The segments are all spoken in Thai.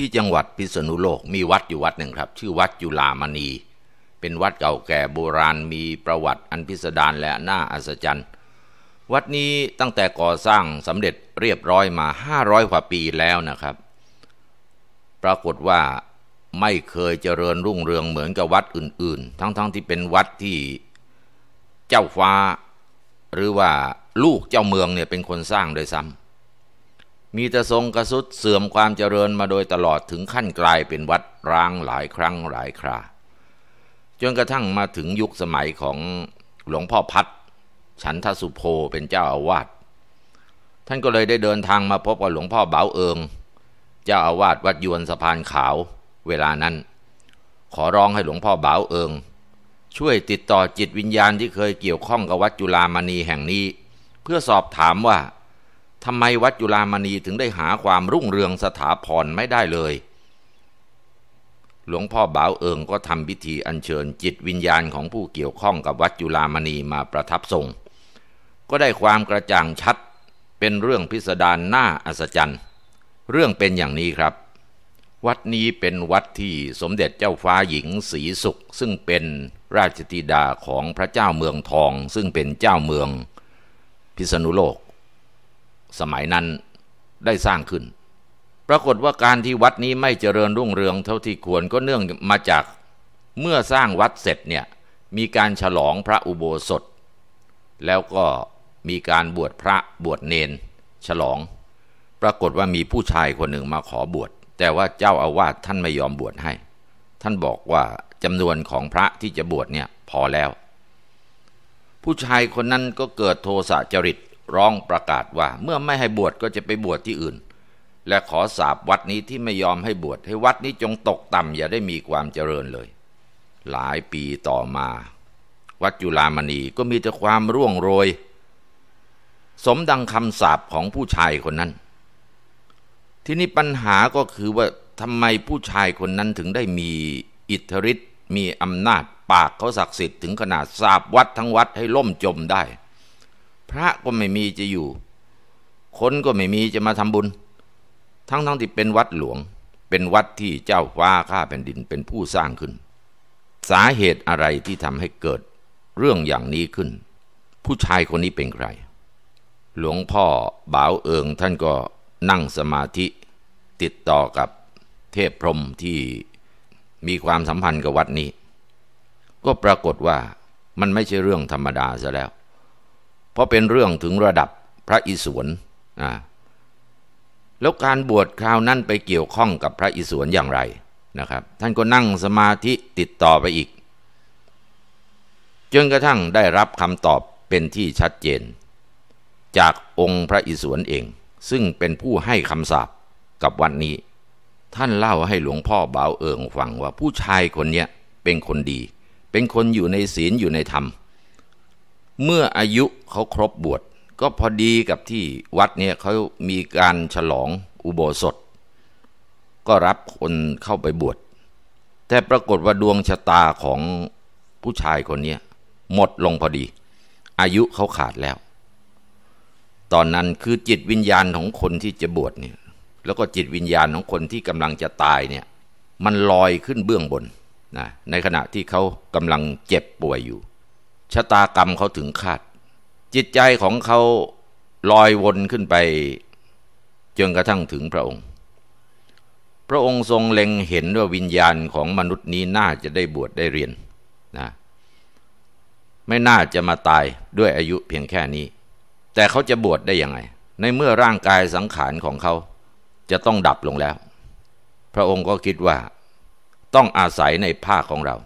ที่จังหวัดพิษณุโลกมีวัดอยู่วัดหนึ่งครับ ชื่อวัดจุลามณี เป็นวัดเก่าแก่โบราณมีประวัติอันพิสดารและน่าอัศจรรย์วัดนี้ตั้งแต่ก่อสร้างสำเร็จเรียบร้อยมา 500กว่าปีแล้วนะครับ ปรากฏว่าไม่เคยเจริญรุ่งเรืองเหมือนกับวัดอื่นๆ ทั้งๆทที่เป็นวัดที่เจ้าฟ้า หรือว่าลูกเจ้าเมืองเนี่ยเป็นคนสร้างโดยซ้ำมีแต่ทรงกระสุดเสื่อมความเจริญมาโดยตลอดถึงขั้นกลายเป็นวัดร้างหลายครั้งหลายคราจนกระทั่งมาถึงยุคสมัยของหลวงพ่อพัด ฉันทสุโพเป็นเจ้าอาวาสท่านก็เลยได้เดินทางมาพบกับหลวงพ่อเบาเอิงเจ้าอาวาสวัดยวนสะพานขาว เวลานั้น ขอร้องให้หลวงพ่อเบาเอิง ช่วยติดต่อจิตวิญญาณที่เคยเกี่ยวข้องกับวัดจุลามณีแห่งนี้ เพื่อสอบถามว่าทำไมวัดจุลามณีถึงได้หาความรุ่งเรืองสถาพรไม่ได้เลย หลวงพ่อบ่าวเอิงก็ทำพิธีอัญเชิญจิตวิญญาณของผู้เกี่ยวข้องกับวัดจุลามณีมาประทับทรง ก็ได้ความกระจ่างชัดเป็นเรื่องพิสดารน่าอัศจรรย์เรื่องเป็นอย่างนี้ครับ วัดนี้เป็นวัดที่สมเด็จเจ้าฟ้าหญิงศรีสุข ซึ่งเป็นราชธิดาของพระเจ้าเมืองทองซึ่งเป็นเจ้าเมือง พิษณุโลกสมัยนั้นได้สร้างขึ้น ปรากฏว่าการที่วัดนี้ไม่เจริญรุ่งเรืองเท่าที่ควรก็เนื่องมาจากเมื่อสร้างวัดเสร็จเนี่ยมีการฉลองพระอุโบสถ แล้วก็มีการบวชพระบวชเนน ฉลอง ปรากฏว่ามีผู้ชายคนหนึ่งมาขอบวชแต่ว่าเจ้าอาวาสท่านไม่ยอมบวชให้ ท่านบอกว่าจำนวนของพระที่จะบวชเนี่ยพอแล้ว ผู้ชายคนนั้นก็เกิดโทสะจริตร้องประกาศว่าเมื่อไม่ให้บวชก็จะไปบวชที่อื่น และขอสาบวัดนี้ที่ไม่ยอมให้บวชให้วัดนี้จงตกต่ำอย่าได้มีความเจริญเลย หลายปีต่อมาวัดจุลามณีก็มีแต่ความร่วงโรย สมดังคำสาบของผู้ชายคนนั้น ทีนี้ปัญหาก็คือว่าทำไมผู้ชายคนนั้นถึงได้มีอิทธิฤทธิ์มีอำนาจ ปากเขาศักดิ์สิทธิ์ถึงขนาดสาบวัดทั้งวัดให้ล่มจมได้พระก็ไม่มีจะอยู่ คนก็ไม่มีจะมาทำบุญ ทั้งๆทที่เป็นวัดหลวง เป็นวัดที่เจ้าฟ้าข้าแผ่นดินเป็นผู้สร้างขึ้น สาเหตุอะไรที่ทำให้เกิดเรื่องอย่างนี้ขึ้น ผู้ชายคนนี้เป็นใคร หลวงพ่อบ่าวเอิงท่านก็นั่งสมาธิ ติดต่อกับเทพพรหมที่มีความสัมพันธ์กับวัดนี้ ก็ปรากฏว่ามันไม่ใช่เรื่องธรรมดาซะแล้วพราะเป็นเรื่องถึงระดับพระอิศวรอ่าแล้วการบวชคราวนั้นไปเกี่ยวข้องกับพระอิศวรอย่างไรนะครับ ท่านก็นั่งสมาธิติดต่อไปอีกจนกระทั่งได้รับคำตอบเป็นที่ชัดเจน จากองค์พระอิศวรเอง ซึ่งเป็นผู้ให้คำสาปกับวันนี้ ท่านเล่าให้หลวงพ่อเบาเอิงฟังว่าผู้ชายคนนี้เป็นคนดี เป็นคนอยู่ในศีลอยู่ในธรรมเมื่ออายุเขาครบบวชก็พอดีกับที่วัดเนี่ยเขามีการฉลองอุโบสถ ก็รับคนเข้าไปบวชแต่ปรากฏว่าดวงชะตาของผู้ชายคนนี้หมดลงพอดี อายุเขาขาดแล้ว ตอนนั้นคือจิตวิญญาณของคนที่จะบวชเนี่ยแล้วก็จิตวิญญาณของคนที่กำลังจะตายเนี่ยมันลอยขึ้นเบื้องบนนะในขณะที่เขากำลังเจ็บป่วยอยู่ชะตากรรมเขาถึงคาด จิตใจของเขาลอยวนขึ้นไปจนกระทั่งถึงพระองค์ พระองค์ทรงเล็งเห็นว่าวิญญาณของมนุษย์นี้น่าจะได้บวชได้เรียนนะ ไม่น่าจะมาตายด้วยอายุเพียงแค่นี้ แต่เขาจะบวชได้ยังไง ในเมื่อร่างกายสังขารของเขาจะต้องดับลงแล้ว พระองค์ก็คิดว่า ต้องอาศัยในผ้าของเรา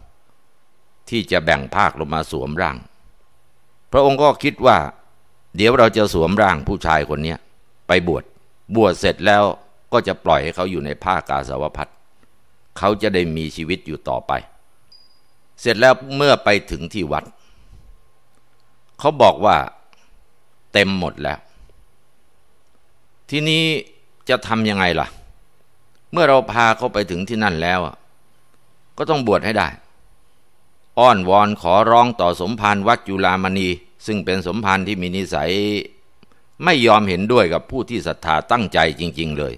ที่จะแบ่งภาคลงมาสวมร่าง พระองค์ก็คิดว่า เดี๋ยวเราจะสวมร่างผู้ชายคนนี้ไปบวช บวชเสร็จแล้วก็จะปล่อยให้เขาอยู่ในผ้ากาสาวพัดเขาจะได้มีชีวิตอยู่ต่อไป เสร็จแล้วเมื่อไปถึงที่วัด เขาบอกว่าเต็มหมดแล้ว ทีนี้จะทำยังไงล่ะ เมื่อเราพาเขาไปถึงที่นั่นแล้ว ก็ต้องบวชให้ได้อ้อนวอนขอร้องต่อสมภารวัดจุลามณีซึ่งเป็นสมภารที่มีนิสัย ไม่ยอมเห็นด้วยกับผู้ที่ศรัทธาตั้งใจจริง ๆเลย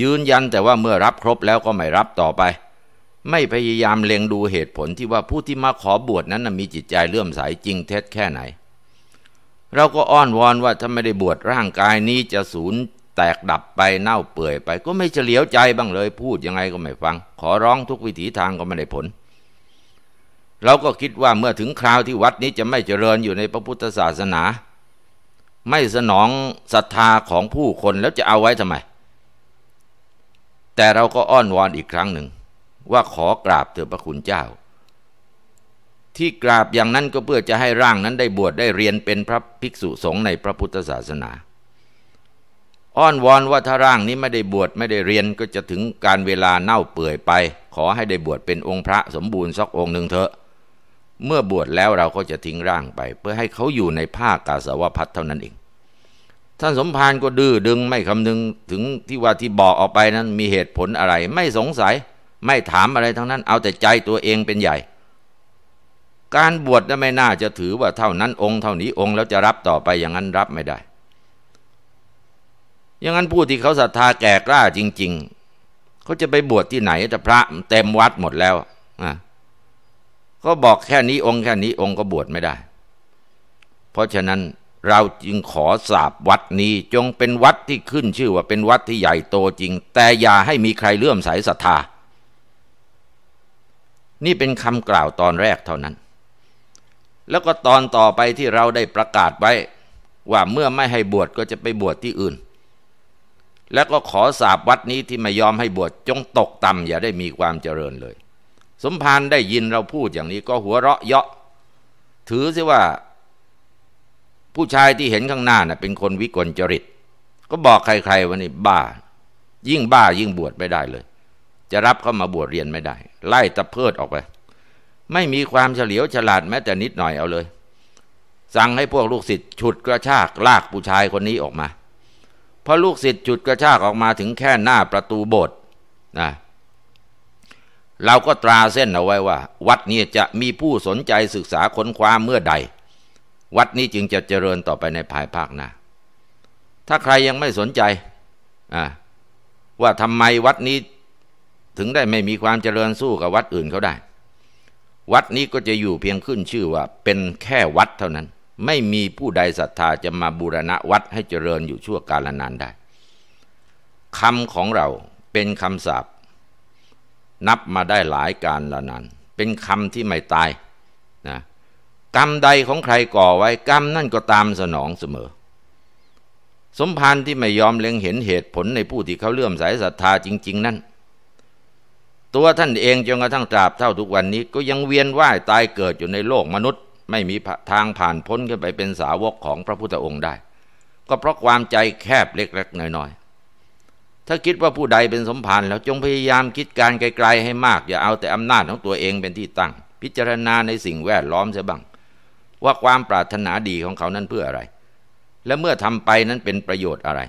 ยืนยันแต่ว่าเมื่อรับครบแล้วก็ไม่รับต่อไป ไม่พยายามเล็งดูเหตุผลที่ว่าผู้ที่มาขอบวชนั้นมีจิตใจเลื่อมใสจริงเท็จแค่ไหน เราก็อ้อนวอนว่า ถ้าไม่ได้บวชร่างกายนี้จะสูญ แตกดับไปเน่าเปื่อยไปก็ไม่เฉลียวใจบ้างเลย พูดยังไงก็ไม่ฟัง ขอร้องทุกวิถีทางก็ไม่ได้ผลเราก็คิดว่าเมื่อถึงคราวที่วัดนี้จะไม่เจริญอยู่ในพระพุทธศาสนา ไม่สนองศรัทธาของผู้คนแล้วจะเอาไว้ทำไม แต่เราก็อ้อนวอนอีกครั้งหนึ่ง ว่าขอกราบเถิดพระคุณเจ้า ที่กราบอย่างนั้นก็เพื่อจะให้ร่างนั้นได้บวชได้เรียนเป็นพระภิกษุสงฆ์ในพระพุทธศาสนา อ้อนวอนว่าถ้าร่างนี้ไม่ได้บวชไม่ได้เรียนก็จะถึงการเวลาเน่าเปื่อยไป ขอให้ได้บวชเป็นองค์พระสมบูรณ์สักองค์หนึ่งเถอะเมื่อบวชแล้วเราก็จะทิ้งร่างไป เพื่อให้เขาอยู่ในผ้ากาสาวพัดเท่านั้นเองท่านสมภารก็ดื้อดึงไม่คำนึงถึงที่ว่าที่บอกออกไปนั้น มีเหตุผลอะไร ไม่สงสัยไม่ถามอะไรทั้งนั้น เอาแต่ใจตัวเองเป็นใหญ่ การบวชนั้นไม่น่าจะถือว่าเท่านั้นองค์เท่านี้องค์แล้วจะรับต่อไปอย่างนั้นรับไม่ได้ อย่างนั้นผู้ที่เขาศรัทธาแก่กล้าจริงๆเขาจะไปบวชที่ไหนแต่พระเต็มวัดหมดแล้วอ่ะก็บอกแค่นี้องค์แค่นี้องค์ก็บวชไม่ได้ เพราะฉะนั้นเราจึงขอสาบวัดนี้จงเป็นวัดที่ขึ้นชื่อว่าเป็นวัดที่ใหญ่โตจริง แต่อย่าให้มีใครเลื่อมใสศรัทธา นี่เป็นคำกล่าวตอนแรกเท่านั้น แล้วก็ตอนต่อไปที่เราได้ประกาศไว้ว่าเมื่อไม่ให้บวชก็จะไปบวชที่อื่น แล้วก็ขอสาบวัดนี้ที่ไม่ยอมให้บวช จงตกต่ำอย่าได้มีความเจริญเลยสมภารได้ยินเราพูดอย่างนี้ก็หัวเราะเยาะถือซิว่า ผู้ชายที่เห็นข้างหน้านะ่ะ เป็นคนวิกลจริต ก็บอกใครๆว่านี่บ้า ยิ่งบ้ายิ่งบวชไม่ได้เลย จะรับเข้ามาบวชเรียนไม่ได้ ไล่ตะเพิดออกไป ไม่มีความเฉลียวฉลาดแม้แต่นิดหน่อยเอาเลยสั่งให้พวกลูกศิษย์ฉุดกระชากลากผู้ชายคนนี้ออกมาพอลูกศิษย์ฉุดกระชากออกมาถึงแค่หน้าประตูโบสถ์นะเราก็ตราเส้นเอาไว้ว่า วัดนี้จะมีผู้สนใจศึกษาค้นคว้าเมื่อใด วัดนี้จึงจะเจริญต่อไปในภายภาคหน้า ถ้าใครยังไม่สนใจ ว่าทำไมวัดนี้ ถึงได้ไม่มีความเจริญสู้กับวัดอื่นเขาได้ วัดนี้ก็จะอยู่เพียงขึ้นชื่อว่าเป็นแค่วัดเท่านั้น ไม่มีผู้ใดศรัทธาจะมาบูรณะวัดให้เจริญอยู่ชั่วกาลนานได้คำของเราเป็นคำสาปนับมาได้หลายการละน้น เป็นคำที่ไม่ตายนะกรรมใดของใครก่อไว้ กรรมนั่นก็ตามสนองเสมอ สมภารที่ไม่ยอมเล็งเห็นเหตุผลในผู้ที่เขาเลื่อมใสศรัทธาจริง ๆ นั่นตัวท่านเองจนกระทั่งตราบเท่าทุกวันนี้ ก็ยังเวียนว่ายตายเกิดอยู่ในโลกมนุษย์ ไม่มีทางผ่านพ้นขึ้นไปเป็นสาวกของพระพุทธองค์ได้ ก็เพราะความใจแคบเล็กๆน้อย ๆถ้าคิดว่าผู้ใดเป็นสมภารแล้วจงพยายามคิดการไกล ๆ ให้มากอย่าเอาแต่อำนาจของตัวเองเป็นที่ตั้ง พิจารณาในสิ่งแวดล้อมเสียบ้าง ว่าความปรารถนาดีของเขานั้นเพื่ออะไร และเมื่อทำไปนั้นเป็นประโยชน์อะไร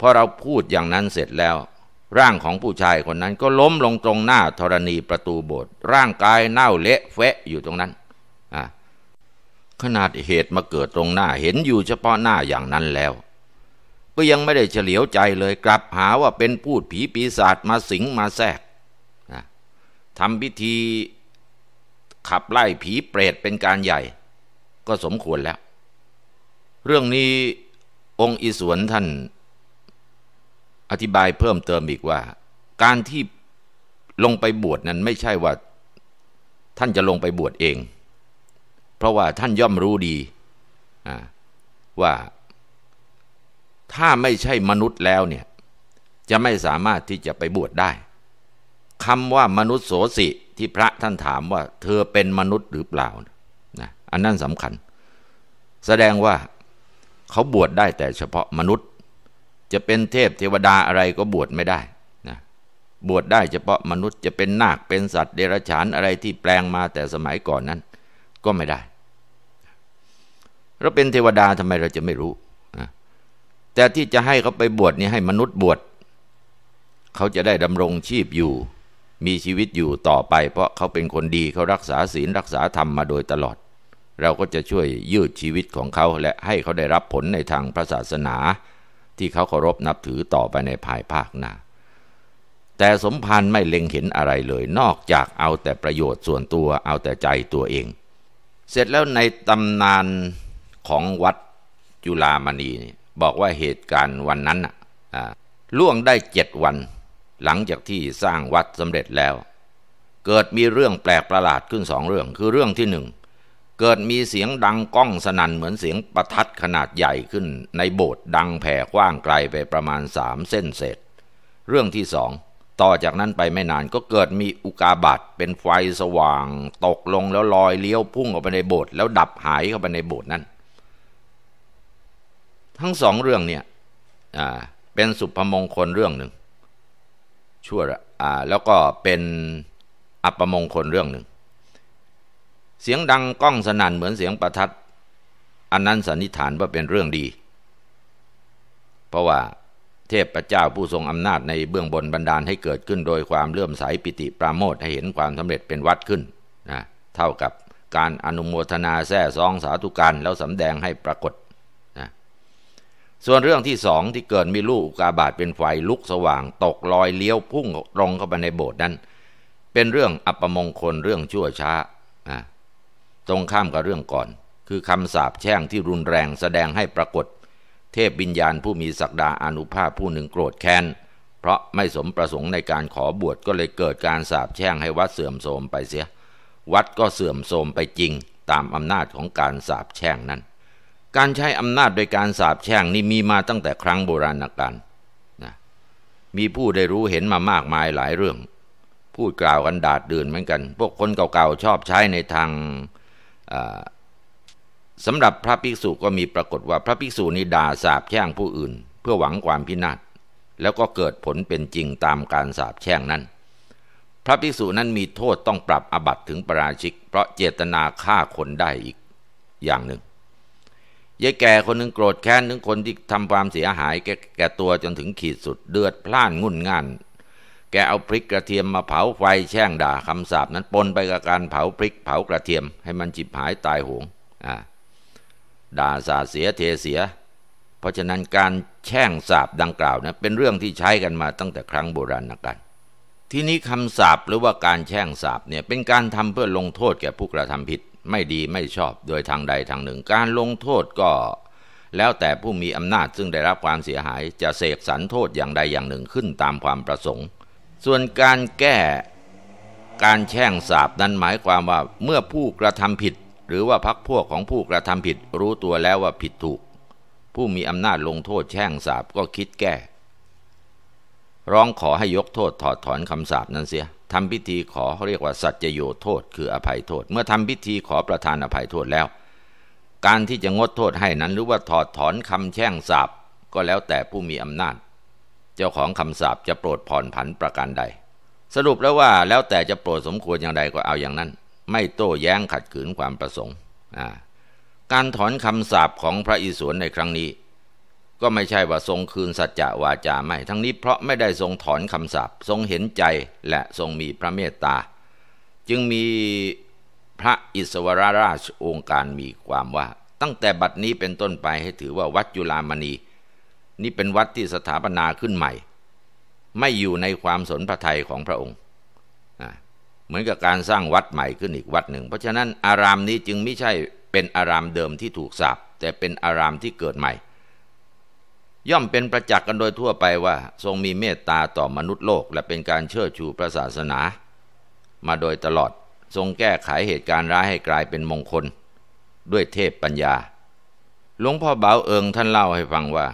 พอเราพูดอย่างนั้นเสร็จแล้ว ร่างของผู้ชายคนนั้น ก็ล้มลงตรงหน้าธรณีประตูโบสถ์ร่างกายเน่าเละเฟะอยู่ตรงนั้นขนาดเหตุมาเกิดตรงหน้าเห็นอยู่เฉพาะหน้าอย่างนั้นแล้วก็ยังไม่ได้เฉลียวใจเลย กลับหาว่าเป็นพูดผีปีศาจมาสิงมาแทรกนะทำพิธีขับไล่ผีเปรตเป็นการใหญ่ ก็สมควรแล้ว เรื่องนี้องค์อิสวนท่าน อธิบายเพิ่มเติมอีกว่า การที่ลงไปบวชนั้นไม่ใช่ว่าท่านจะลงไปบวชเอง เพราะว่าท่านย่อมรู้ดีว่าถ้าไม่ใช่มนุษย์แล้วเนี่ย จะไม่สามารถที่จะไปบวชได้คำว่ามนุษย์โสสิที่พระท่านถามว่าเธอเป็นมนุษย์หรือเปล่านะอันนั้นสำคัญ แสดงว่าเขาบวชได้แต่เฉพาะมนุษย์ จะเป็นเทพเทวดาอะไรก็บวชไม่ได้นะบวชได้เฉพาะมนุษย์ จะเป็นนาคเป็นสัตว์เดรัจฉานอะไรที่แปลงมาแต่สมัยก่อนนั้น ก็ไม่ได้เราเป็นเทวดาทำไมเราจะไม่รู้แต่ที่จะให้เขาไปบวชนี่ให้มนุษย์บวช เขาจะได้ดำรงชีพอยู่ มีชีวิตอยู่ต่อไป เพราะเขาเป็นคนดีเขารักษาศีลรักษาธรรมมาโดยตลอด เราก็จะช่วยยืดชีวิตของเขาและให้เขาได้รับผลในทางพระศาสนา ที่เขาเคารพนับถือต่อไปในภายภาคหน้าแต่สมภารไม่เล็งเห็นอะไรเลย นอกจากเอาแต่ประโยชน์ส่วนตัวเอาแต่ใจตัวเอง เสร็จแล้วในตำนานของวัดจุลามณีเนี่ยบอกว่าเหตุการณ์วันนั้น ล่วงได้เจ็ดวัน หลังจากที่สร้างวัดสำเร็จแล้ว เกิดมีเรื่องแปลกประหลาดขึ้นสองเรื่อง คือเรื่องที่หนึ่งเกิดมีเสียงดังก้องสนั่นเหมือนเสียงประทัดขนาดใหญ่ขึ้นในโบสถ์ดังแผ่กว้างไกลไปประมาณสามเส้นเศษ เรื่องที่สองต่อจากนั้นไปไม่นานก็เกิดมีอุกาบาตเป็นไฟสว่าง ตกลงแล้วลอยเลี้ยวพุ่งออกไปในโบสถ์แล้วดับหายเข้าไปในโบสถ์นั้นทั้งสองเรื่องเนี่ยเป็นสุภมงคลเรื่องหนึ่งชั่วแล้วก็เป็น อัปมงคลเรื่องหนึ่ง เสียงดังก้องสนั่นเหมือนเสียงประทัดอันนั้นสันนิษฐานว่าเป็นเรื่องดี เพราะว่าเทพเจ้าผู้ทรงอำนาจในเบื้องบนบันดาลให้เกิดขึ้นโดยความเลื่อมใสปิติปราโมทให้เห็นความสำเร็จเป็นวัดขึ้นนะเท่ากับการอนุโมทนาแท้ซองสาธุการแล้วสำแดงให้ปรากฏส่วนเรื่องที่สองที่เกิดมีลูกอุกาบาตเป็นไฟลุกสว่าง ตกลอยเลี้ยวพุ่งตรงเข้าไปในโบสถ์นั้น เป็นเรื่องอัปมงคล เรื่องชั่วช้า ตรงข้ามกับเรื่องก่อน คือคำสาปแช่งที่รุนแรงแสดงให้ปรากฏ เทพบิญญาณผู้มีศักดาอนุภาพผู้หนึ่งโกรธแค้นเพราะไม่สมประสงค์ในการขอบวชก็เลยเกิดการสาปแช่งให้วัดเสื่อมโทรมไปเสีย วัดก็เสื่อมโทรมไปจริง ตามอำนาจของการสาปแช่งนั้นการใช้อำนาจโดยการสาบแช่งนี่มีมาตั้งแต่ครั้งโบราณกาลนะมีผู้ได้รู้เห็นมามากมายหลายเรื่อง พูดกล่าวกันดาดเดือนเหมือนกัน พวกคนเก่าๆชอบใช้ในทางสำหรับพระภิกษุก็มีปรากฏว่าพระภิกษุนี่ด่าสาบแช่งผู้อื่น เพื่อหวังความพินาศแล้วก็เกิดผลเป็นจริงตามการสาบแช่งนั้น พระภิกษุนั้นมีโทษต้องปรับอบัตถึงประราชิก เพราะเจตนาฆ่าคนได้อีกอย่างหนึ่งยายแก่คนหนึ่งโกรธแค้นถึงคนที่ทำความเสียหายแกแกตัวจนถึงขีดสุดเดือดพล่านงุ่นง่าน แกเอาพริกกระเทียมมาเผาไฟแช่งด่าคำสาปนั้นปนไปกับการเผาพริกเผากระเทียมให้มันจิบหายตายหงด่า สาเสียเทเสีย เพราะฉะนั้นการแช่งสาบดังกล่าวนะเป็นเรื่องที่ใช้กันมาตั้งแต่ครั้งโบราณกัน ที่นี้คำสาปหรือว่าการแช่งสาปเนี่ยเป็นการทำเพื่อลงโทษแก่ผู้กระทำผิดไม่ดีไม่ชอบโดยทางใดทางหนึ่ง การลงโทษก็แล้วแต่ผู้มีอำนาจซึ่งได้รับความเสียหายจะเสกสรรโทษอย่างใดอย่างหนึ่งขึ้นตามความประสงค์ ส่วนการแก้ การแช่งสาบนั้นหมายความว่าเมื่อผู้กระทำผิด หรือว่าพักพวกของผู้กระทำผิด รู้ตัวแล้วว่าผิดถูกผู้มีอำนาจลงโทษ แช่งสาบก็คิดแก้ ร้องขอให้ยกโทษถอดถอนคำสาบนั้นเสียทำพิธีขอเขาเรียกว่าสัจโยโทษคืออภัยโทษ เมื่อทำพิธีขอประธานอภัยโทษแล้ว การที่จะงดโทษให้นั้นหรือว่าถอดถอนคำแช่งสาบก็แล้วแต่ผู้มีอำนาจ เจ้าของคำสาบจะโปรดผ่อนผันประการใด สรุปแล้วว่า แล้วแต่จะโปรดสมควรอย่างใดก็เอาอย่างนั้น ไม่โต้แย้งขัดขืนความประสงค์การถอนคำสาบของพระอิศวรในครั้งนี้ก็ไม่ใช่ว่าทรงคืนสัจจะวาจาไม่ ทั้งนี้เพราะไม่ได้ทรงถอนคำสาปทรงเห็นใจและทรงมีพระเมตตา จึงมีพระอิสวรราชองค์การมีความว่า ตั้งแต่บัดนี้เป็นต้นไปให้ถือว่าวัดยุลามณี นี่เป็นวัดที่สถาปนาขึ้นใหม่ ไม่อยู่ในความสนพระทัยของพระองค์ เหมือนกับการสร้างวัดใหม่ขึ้นอีกวัดหนึ่ง เพราะฉะนั้นอารามนี้จึงไม่ใช่เป็นอารามเดิมที่ถูกสาปแต่เป็นอารามที่เกิดใหม่ย่อมเป็นประจักษ์กันโดยทั่วไปว่า ทรงมีเมตตาต่อมนุษย์โลกและเป็นการเชิดชูพระศาสนา มาโดยตลอดทรงแก้ไขเหตุการณ์ร้ายให้กลายเป็นมงคล ด้วยเทพปัญญาหลวงพ่อเบาเอิงท่านเล่าให้ฟังว่า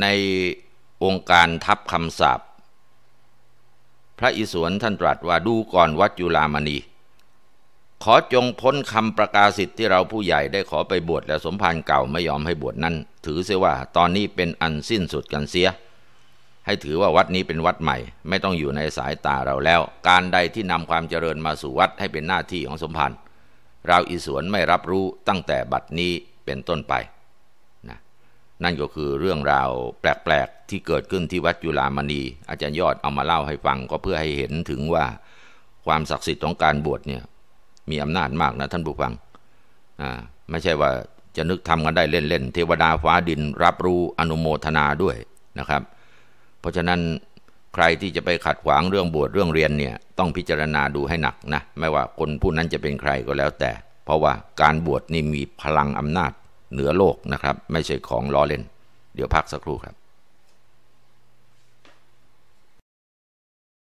ในองค์การทัพคำสาปพระอิศวรท่านตรัสว่าดูก่อนวัดยุลามณี ขอจงพ้นคำประกาศสิทธิ์ที่เราผู้ใหญ่ได้ขอไปบวชและสมภารเก่าไม่ยอมให้บวชนั้นถือเสียว่าตอนนี้เป็นอันสิ้นสุดกันเสีย ให้ถือว่าวัดนี้เป็นวัดใหม่ ไม่ต้องอยู่ในสายตาเราแล้ว การใดที่นำความเจริญมาสู่วัดให้เป็นหน้าที่ของสมภารเราอิสวนไม่รับรู้ตั้งแต่บัดนี้เป็นต้นไปนะนั่นก็คือเรื่องราวแปลก ๆ ที่เกิดขึ้นที่วัดยุลามณีอาจารย์ยอดเอามาเล่าให้ฟัง ก็เพื่อให้เห็นถึงว่า ความศักดิ์สิทธิ์ของการบวชเนี่ยมีอำนาจมากนะท่านผู้ฟังอ่าไม่ใช่ว่าจะนึกทำกันได้เล่น ๆ เทวดาฟ้าดินรับรู้อนุโมทนาด้วยนะครับ เพราะฉะนั้นใครที่จะไปขัดขวางเรื่องบวชเรื่องเรียนเนี่ย ต้องพิจารณาดูให้หนักนะ ไม่ว่าคนผู้นั้นจะเป็นใครก็แล้วแต่ เพราะว่าการบวชนี่มีพลังอำนาจ เหนือโลกนะครับไม่ใช่ของล้อเล่นเดี๋ยวพักสักครู่ครับ